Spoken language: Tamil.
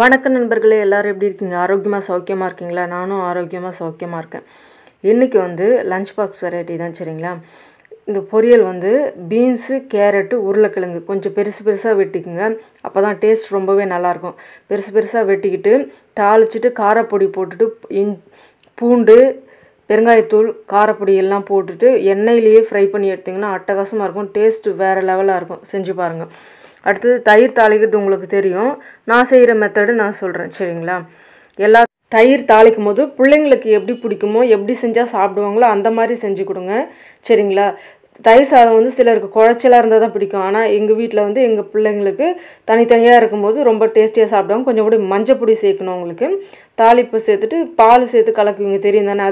வணக்கம் நண்பர்களே எல்லோரும் எப்படி இருக்கீங்க ஆரோக்கியமாக சௌக்கியமாக இருக்கீங்களா நானும் ஆரோக்கியமாக சௌக்கியமாக இருக்கேன் இன்றைக்கி வந்து லஞ்ச் பாக்ஸ் வெரைட்டி தான் சரிங்களா இந்த பொரியல் வந்து பீன்ஸு கேரட்டு உருளைக்கிழங்கு கொஞ்சம் பெருசு பெருசாக வெட்டிக்குங்க அப்போ தான் டேஸ்ட் ரொம்பவே நல்லாயிருக்கும் பெருசு பெருசாக வெட்டிக்கிட்டு தாளிச்சிட்டு காரப்பொடி போட்டுட்டு இன் பூண்டு பெருங்காயத்தூள் காரப்பொடி எல்லாம் போட்டுட்டு எண்ணெயிலேயே ஃப்ரை பண்ணி எடுத்திங்கன்னா அட்டகாசமாக இருக்கும் டேஸ்ட்டு வேறு லெவலாக இருக்கும் செஞ்சு பாருங்கள் அடுத்தது தயிர் தாளிக்கிறது உங்களுக்கு தெரியும் நான் செய்கிற மெத்தடு நான் சொல்கிறேன் சரிங்களா எல்லா தயிர் தாளிக்கும் போது பிள்ளைங்களுக்கு எப்படி பிடிக்குமோ எப்படி செஞ்சால் சாப்பிடுவாங்களோ அந்த மாதிரி செஞ்சு கொடுங்க சரிங்களா தயிர் சாதம் வந்து சிலருக்கு குழச்சலாக இருந்தால் தான் பிடிக்கும் ஆனால் எங்கள் வீட்டில் வந்து எங்கள் பிள்ளைங்களுக்கு தனித்தனியாக இருக்கும்போது ரொம்ப டேஸ்டியாக சாப்பிடுவாங்க கொஞ்சம் கூட மஞ்சப்பொடி சேர்க்கணும் அவங்களுக்கு தாளிப்பு சேர்த்துட்டு பால் சேர்த்து கலக்குவீங்க தெரியும் தானே அது